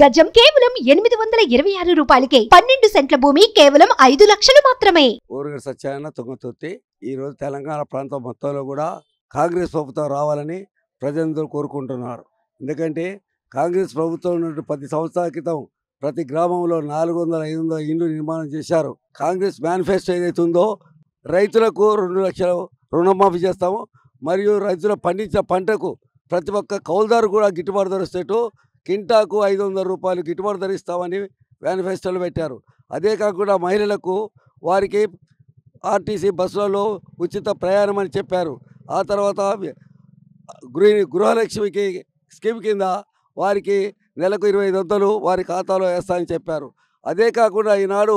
గజం కేవలం ఎనిమిది వందల ఇరవై ఆరు రూపాయలకే పన్నెండు సెంట్ల భూమి కేవలం ఐదు లక్షలు మాత్రమే ఊరుగడ సత్యాయన తుంగతుర్తి ఈ రోజు తెలంగాణ ప్రాంతం మొత్తంలో కూడా కాంగ్రెస్ ప్రభుత్వం రావాలని ప్రజలందరూ కోరుకుంటున్నారు ఎందుకంటే కాంగ్రెస్ ప్రభుత్వం ఉన్నటువంటి పది సంవత్సరాల క్రితం ప్రతి గ్రామంలో నాలుగు వందల ఐదు వందల ఇండ్లు నిర్మాణం చేశారు కాంగ్రెస్ మేనిఫెస్టో ఏదైతే ఉందో రైతులకు రెండు లక్షల రుణమాఫీ చేస్తాము మరియు రైతులు పండించిన పంటకు ప్రతి ఒక్క కౌలుదారు కూడా గిట్టుబాటు ధర కింటాకు ఐదు వందల రూపాయలు గిట్టుబాటు ధరిస్తామని మేనిఫెస్టోలు పెట్టారు అదే కాకుండా మహిళలకు వారికి ఆర్టీసీ బస్సులలో ఉచిత ప్రయాణం అని చెప్పారు ఆ తర్వాత గృహ గృహలక్ష్మికి స్కీమ్ కింద వారికి నెలకు ఇరవై ఐదు వందలు వారి ఖాతాలో వేస్తామని చెప్పారు అదే కాకుండా ఈనాడు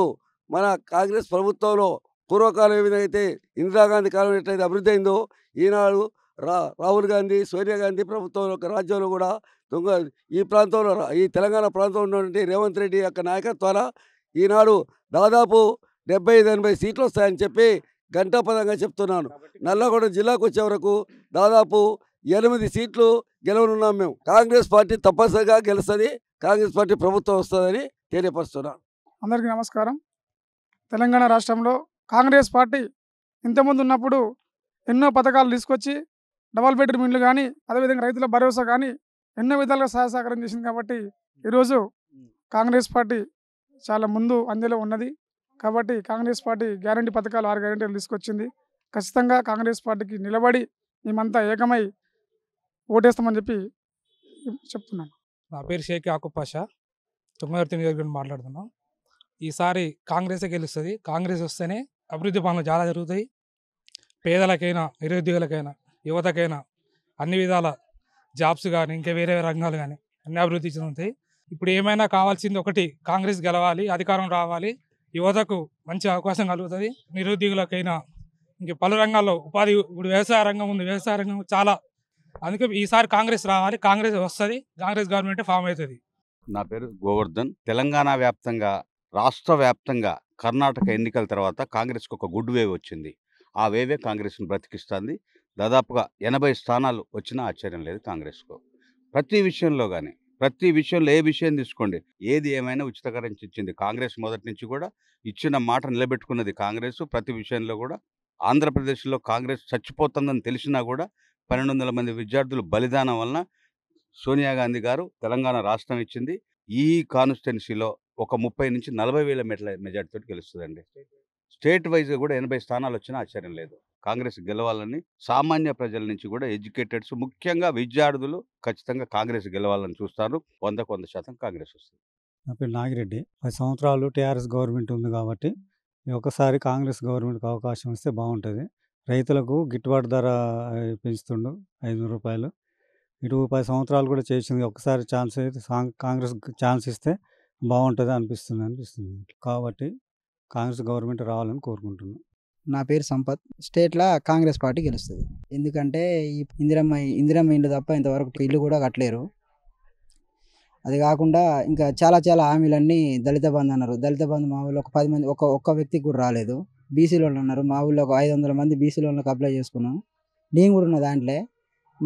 మన కాంగ్రెస్ ప్రభుత్వంలో పూర్వకాలం ఏ విధంగా అయితే ఇందిరాగాంధీ కాలం ఎట్లయితే అభివృద్ధి అయిందో ఈనాడు రా రాహుల్ గాంధీ సోనియా గాంధీ ప్రభుత్వంలో రాజ్యంలో కూడా దొంగ ఈ ప్రాంతంలో ఈ తెలంగాణ ప్రాంతంలో ఉన్నటువంటి రేవంత్ రెడ్డి యొక్క నాయకత్వాల ఈనాడు దాదాపు డెబ్బై ఐదు ఎనభై సీట్లు వస్తాయని చెప్పి గంటాపదంగా చెప్తున్నాను నల్లగొండ జిల్లాకు వచ్చే వరకు దాదాపు ఎనిమిది సీట్లు గెలవనున్నాం మేము కాంగ్రెస్ పార్టీ తప్పనిసరిగా గెలుస్తుంది కాంగ్రెస్ పార్టీ ప్రభుత్వం వస్తుందని తెలియపరుస్తున్నాను అందరికీ నమస్కారం తెలంగాణ రాష్ట్రంలో కాంగ్రెస్ పార్టీ ఇంతకుముందు ఉన్నప్పుడు ఎన్నో పథకాలు తీసుకొచ్చి డబల్ బెడ్రూమ్ ఇండ్లు కానీ అదేవిధంగా రైతుల భరోసా కానీ ఎన్నో విధాలుగా సహకారం చేసింది కాబట్టి ఈరోజు కాంగ్రెస్ పార్టీ చాలా ముందు అందులో ఉన్నది కాబట్టి కాంగ్రెస్ పార్టీ గ్యారంటీ పథకాలు ఆరు గ్యారంటీలు తీసుకొచ్చింది ఖచ్చితంగా కాంగ్రెస్ పార్టీకి నిలబడి మేమంతా ఏకమై ఓటేస్తామని చెప్పి చెప్తున్నాను నా పేరు షేక్ ఆకుపాషా తొమ్మిది నియోజకవర్గం మాట్లాడుతున్నాం ఈసారి కాంగ్రెసే గెలుస్తుంది కాంగ్రెస్ వస్తేనే అభివృద్ధి పనులు చాలా జరుగుతాయి పేదలకైనా నిరుద్యోగులకైనా యువతకైనా అన్ని విధాల జాబ్స్ కానీ ఇంకా వేరే రంగాలు కానీ అన్ని అభివృద్ధి చెందుతాయి ఇప్పుడు ఏమైనా కావాల్సింది ఒకటి కాంగ్రెస్ గెలవాలి అధికారం రావాలి యువతకు మంచి అవకాశం కలుగుతుంది నిరుద్యోగులకైనా ఇంక పలు రంగాల్లో ఉపాధి ఇప్పుడు వ్యవసాయ రంగం ఉంది వ్యవసాయ రంగం చాలా అందుకే ఈసారి కాంగ్రెస్ రావాలి కాంగ్రెస్ వస్తుంది కాంగ్రెస్ గవర్నమెంట్ ఫామ్ అవుతుంది నా పేరు గోవర్ధన్ తెలంగాణ వ్యాప్తంగా రాష్ట్ర వ్యాప్తంగా కర్ణాటక ఎన్నికల తర్వాత కాంగ్రెస్కి ఒక గుడ్ వేవ్ వచ్చింది ఆ వేవే కాంగ్రెస్ని బ్రతికిస్తుంది దాదాపుగా ఎనభై స్థానాలు వచ్చినా ఆశ్చర్యం లేదు కాంగ్రెస్కు ప్రతి విషయంలో కానీ ప్రతి విషయంలో ఏ విషయం తీసుకోండి ఏది ఏమైనా ఉచితకరించి ఇచ్చింది కాంగ్రెస్ మొదటి నుంచి కూడా ఇచ్చిన మాట నిలబెట్టుకున్నది కాంగ్రెస్ ప్రతి విషయంలో కూడా ఆంధ్రప్రదేశ్లో కాంగ్రెస్ చచ్చిపోతుందని తెలిసినా కూడా పన్నెండు వందల మంది విద్యార్థులు బలిదానం వలన సోనియా గాంధీ గారు తెలంగాణ రాష్ట్రం ఇచ్చింది ఈ కాన్స్టిట్యున్సీలో ఒక ముప్పై నుంచి నలభై వేల మెట్ల మెజార్టీతో గెలుస్తుందండి స్టేట్ వైజ్గా కూడా ఎనభై స్థానాలు వచ్చినా ఆశ్చర్యం లేదు కాంగ్రెస్ గెలవాలని సామాన్య ప్రజల నుంచి కూడా ఎడ్యుకేటెడ్స్ ముఖ్యంగా విద్యార్థులు ఖచ్చితంగా కాంగ్రెస్ గెలవాలని చూస్తారు వందకు వంద శాతం కాంగ్రెస్ వస్తుంది నా పేరు నాగిరెడ్డి పది సంవత్సరాలు టీఆర్ఎస్ గవర్నమెంట్ ఉంది కాబట్టి ఒకసారి కాంగ్రెస్ గవర్నమెంట్కి అవకాశం ఇస్తే బాగుంటుంది రైతులకు గిట్టుబాటు ధర పెంచుతుండు ఐదు రూపాయలు ఇటు పది సంవత్సరాలు కూడా చేసింది ఒకసారి ఛాన్స్ అయితే కాంగ్రెస్ ఛాన్స్ ఇస్తే బాగుంటుంది అనిపిస్తుంది అనిపిస్తుంది కాబట్టి కాంగ్రెస్ గవర్నమెంట్ రావాలని కోరుకుంటున్నాను నా పేరు సంపత్ స్టేట్లో కాంగ్రెస్ పార్టీ గెలుస్తుంది ఎందుకంటే ఈ ఇందిరమ్మ ఇందిరమ్మ ఇల్లు తప్ప ఇంతవరకు ఇల్లు కూడా కట్టలేరు అది కాకుండా ఇంకా చాలా చాలా హామీలన్నీ దళిత బంధు అన్నారు దళిత బంధు మా ఊళ్ళో ఒక పది మంది ఒక ఒక్క వ్యక్తికి కూడా రాలేదు బీసీలో అన్నారు ఉన్నారు మా ఊళ్ళో ఒక ఐదు వందల మంది బీసీలో అప్లై చేసుకున్నాం నేను కూడా ఉన్న దాంట్లో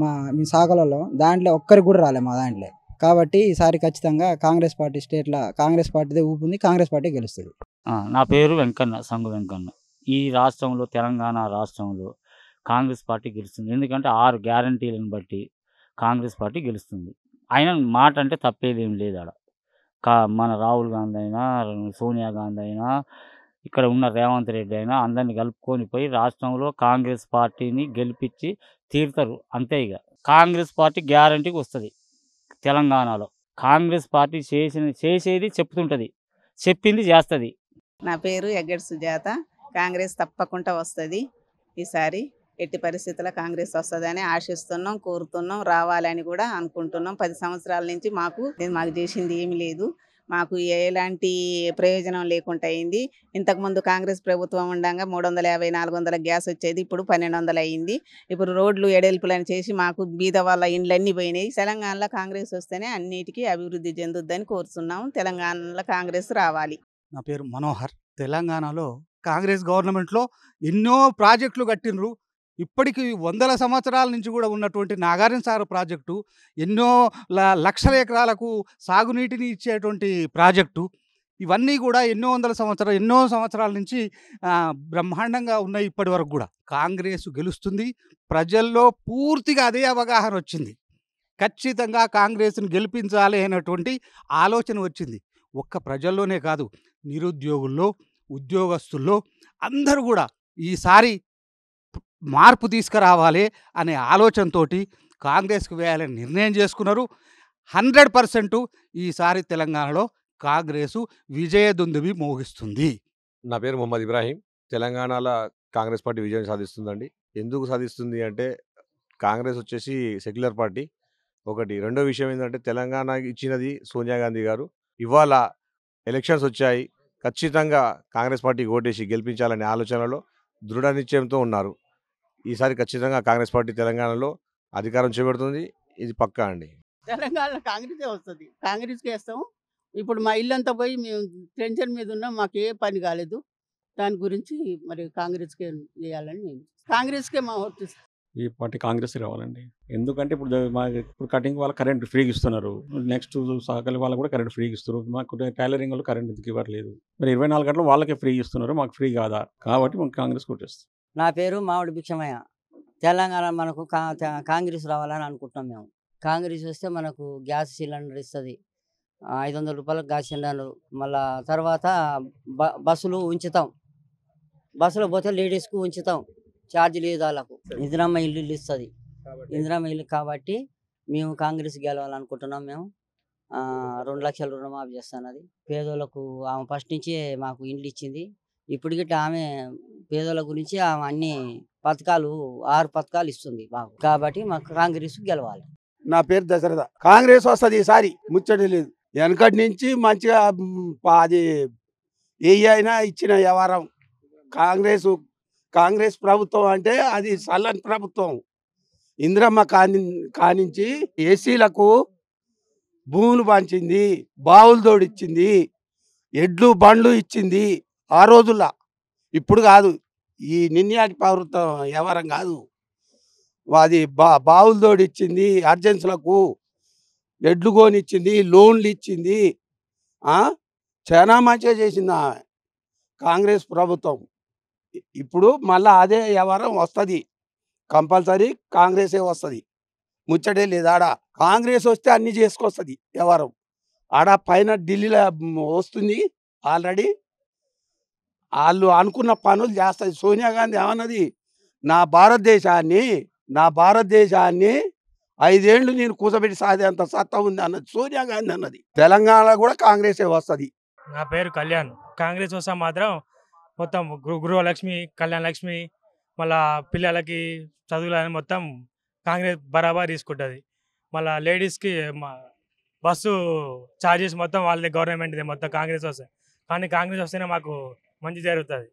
మా మీ శాఖలలో దాంట్లో ఒక్కరికి కూడా రాలే మా దాంట్లో కాబట్టి ఈసారి ఖచ్చితంగా కాంగ్రెస్ పార్టీ స్టేట్లో కాంగ్రెస్ పార్టీదే ఊపుంది కాంగ్రెస్ పార్టీ గెలుస్తుంది నా పేరు వెంకన్న సంగు వెంకన్న ఈ రాష్ట్రంలో తెలంగాణ రాష్ట్రంలో కాంగ్రెస్ పార్టీ గెలుస్తుంది ఎందుకంటే ఆరు గ్యారంటీలను బట్టి కాంగ్రెస్ పార్టీ గెలుస్తుంది ఆయన మాట అంటే తప్పేదేం లేదు ఆడ కా మన రాహుల్ గాంధీ అయినా సోనియా గాంధీ అయినా ఇక్కడ ఉన్న రేవంత్ రెడ్డి అయినా అందరిని కలుపుకొని పోయి రాష్ట్రంలో కాంగ్రెస్ పార్టీని గెలిపించి తీరుతారు అంతే ఇక కాంగ్రెస్ పార్టీ గ్యారంటీకి వస్తుంది తెలంగాణలో కాంగ్రెస్ పార్టీ చేసిన చేసేది చెప్తుంటుంది చెప్పింది చేస్తుంది నా పేరు ఎగ్గడి సుజాత కాంగ్రెస్ తప్పకుండా వస్తుంది ఈసారి ఎట్టి పరిస్థితుల్లో కాంగ్రెస్ వస్తుందని ఆశిస్తున్నాం కోరుతున్నాం రావాలని కూడా అనుకుంటున్నాం పది సంవత్సరాల నుంచి మాకు మాకు చేసింది ఏమీ లేదు మాకు ఎలాంటి ప్రయోజనం లేకుండా అయింది ఇంతకుముందు కాంగ్రెస్ ప్రభుత్వం ఉండగా మూడు వందల యాభై నాలుగు వందల గ్యాస్ వచ్చేది ఇప్పుడు పన్నెండు వందలు అయింది ఇప్పుడు రోడ్లు ఎడల్పులను చేసి మాకు బీద వాళ్ళ ఇండ్లన్నీ పోయినాయి తెలంగాణలో కాంగ్రెస్ వస్తేనే అన్నిటికీ అభివృద్ధి చెందుద్దని కోరుతున్నాం తెలంగాణలో కాంగ్రెస్ రావాలి నా పేరు మనోహర్ తెలంగాణలో కాంగ్రెస్ గవర్నమెంట్లో ఎన్నో ప్రాజెక్టులు కట్టినరు ఇప్పటికి వందల సంవత్సరాల నుంచి కూడా ఉన్నటువంటి నాగార్జున సాగర్ ప్రాజెక్టు ఎన్నో లక్షల ఎకరాలకు సాగునీటిని ఇచ్చేటువంటి ప్రాజెక్టు ఇవన్నీ కూడా ఎన్నో వందల సంవత్సరాలు ఎన్నో సంవత్సరాల నుంచి బ్రహ్మాండంగా ఉన్నాయి ఇప్పటి వరకు కూడా కాంగ్రెస్ గెలుస్తుంది ప్రజల్లో పూర్తిగా అదే అవగాహన వచ్చింది ఖచ్చితంగా కాంగ్రెస్ను గెలిపించాలి అనేటువంటి ఆలోచన వచ్చింది ఒక్క ప్రజల్లోనే కాదు నిరుద్యోగుల్లో ఉద్యోగస్తుల్లో అందరూ కూడా ఈసారి మార్పు తీసుకురావాలి అనే ఆలోచనతోటి కాంగ్రెస్కు వేయాలని నిర్ణయం చేసుకున్నారు హండ్రెడ్ పర్సెంట్ ఈసారి తెలంగాణలో కాంగ్రెసు విజయ దుందుబి మోగిస్తుంది నా పేరు మొహమ్మద్ ఇబ్రాహీం తెలంగాణలో కాంగ్రెస్ పార్టీ విజయం సాధిస్తుందండి ఎందుకు సాధిస్తుంది అంటే కాంగ్రెస్ వచ్చేసి సెక్యులర్ పార్టీ ఒకటి రెండో విషయం ఏంటంటే తెలంగాణ ఇచ్చినది సోనియా గాంధీ గారు ఇవాళ ఎలక్షన్స్ వచ్చాయి ఖచ్చితంగా కాంగ్రెస్ పార్టీకి ఓటేసి గెలిపించాలనే ఆలోచనలో దృఢ నిశ్చయంతో ఉన్నారు ఈసారి ఖచ్చితంగా కాంగ్రెస్ పార్టీ తెలంగాణలో అధికారం చేపడుతుంది ఇది పక్కా అండి తెలంగాణలో కాంగ్రెసే వస్తుంది కాంగ్రెస్కి వేస్తాము ఇప్పుడు మా ఇల్లంతా పోయి మేము టెన్షన్ మీద ఉన్నాం మాకు ఏ పని కాలేదు దాని గురించి మరి కాంగ్రెస్కే చేయాలని కాంగ్రెస్కే మా ఓటు ఈ పార్టీ కాంగ్రెస్ రావాలండి ఎందుకంటే ఇప్పుడు మా ఇప్పుడు కటింగ్ వాళ్ళు కరెంట్ ఫ్రీగా ఇస్తున్నారు నెక్స్ట్ సహకారి వాళ్ళు కూడా కరెంట్ ఫ్రీగా ఇస్తారు మాకు టైలరింగ్ వాళ్ళు కరెంట్ ఎందుకు ఇవ్వట్లేదు మరి ఇరవై నాలుగు గంటలు వాళ్ళకే ఫ్రీ ఇస్తున్నారు మాకు ఫ్రీ కాదా కాబట్టి మాకు కాంగ్రెస్ కొట్టేస్తాం నా పేరు మామిడి భిక్షమయ్య తెలంగాణ మనకు కాంగ్రెస్ రావాలని అనుకుంటున్నాం మేము కాంగ్రెస్ వస్తే మనకు గ్యాస్ సిలిండర్ ఇస్తుంది ఐదు వందల రూపాయలకు గ్యాస్ సిలిండర్ మళ్ళా తర్వాత బస్సులు ఉంచుతాం బస్సులో పోతే లేడీస్కు ఉంచుతాం ఛార్జ్ లేదు వాళ్ళకు ఇందిరామ్మ ఇల్లు ఇల్లు ఇస్తుంది ఇందిరామ్మ ఇల్లు కాబట్టి మేము కాంగ్రెస్ గెలవాలనుకుంటున్నాం మేము రెండు లక్షల రుణమాఫీ అది పేదోళ్ళకు ఆమె ఫస్ట్ నుంచే మాకు ఇండ్లు ఇచ్చింది ఇప్పటికీ ఆమె పేదోళ్ళ గురించి ఆమె అన్ని పథకాలు ఆరు పథకాలు ఇస్తుంది మాకు కాబట్టి మాకు కాంగ్రెస్ గెలవాలి నా పేరు దశరథ కాంగ్రెస్ వస్తుంది ఈసారి ముచ్చటి లేదు వెనకటి నుంచి మంచిగా అది ఏ అయినా ఇచ్చిన వ్యవహారం కాంగ్రెస్ కాంగ్రెస్ ప్రభుత్వం అంటే అది సల్లని ప్రభుత్వం ఇందిరమ్మ కాని కానించి ఏసీలకు భూములు పంచింది బావులు తోడిచ్చింది ఎడ్లు బండ్లు ఇచ్చింది ఆ రోజుల్లో ఇప్పుడు కాదు ఈ నిన్నటి ప్రభుత్వం వ్యవహారం కాదు అది బా బావులు తోడిచ్చింది అర్జెన్సులకు ఎడ్లు కోనిచ్చింది లోన్లు ఇచ్చింది చాలా మంచిగా చేసింది కాంగ్రెస్ ప్రభుత్వం ఇప్పుడు మళ్ళీ అదే వ్యవహారం వస్తుంది కంపల్సరీ కాంగ్రెసే వస్తుంది ముచ్చటే లేదు ఆడ కాంగ్రెస్ వస్తే అన్ని చేసుకొస్తుంది వ్యవహారం ఆడ పైన ఢిల్లీలో వస్తుంది ఆల్రెడీ వాళ్ళు అనుకున్న పనులు చేస్తుంది సోనియా గాంధీ ఏమన్నది నా భారతదేశాన్ని నా భారతదేశాన్ని ఐదేళ్లు నేను కూసబెట్టి అంత సత్తా ఉంది అన్నది సోనియా గాంధీ అన్నది తెలంగాణలో కూడా కాంగ్రెసే వస్తుంది నా పేరు కళ్యాణ్ కాంగ్రెస్ వస్తా మాత్రం మొత్తం గృహలక్ష్మి కళ్యాణ లక్ష్మి మళ్ళా పిల్లలకి చదువులని మొత్తం కాంగ్రెస్ బరాబర్ తీసుకుంటుంది మళ్ళీ లేడీస్కి బస్సు ఛార్జెస్ మొత్తం వాళ్ళది గవర్నమెంట్ది మొత్తం కాంగ్రెస్ వస్తే కానీ కాంగ్రెస్ వస్తేనే మాకు మంచి జరుగుతుంది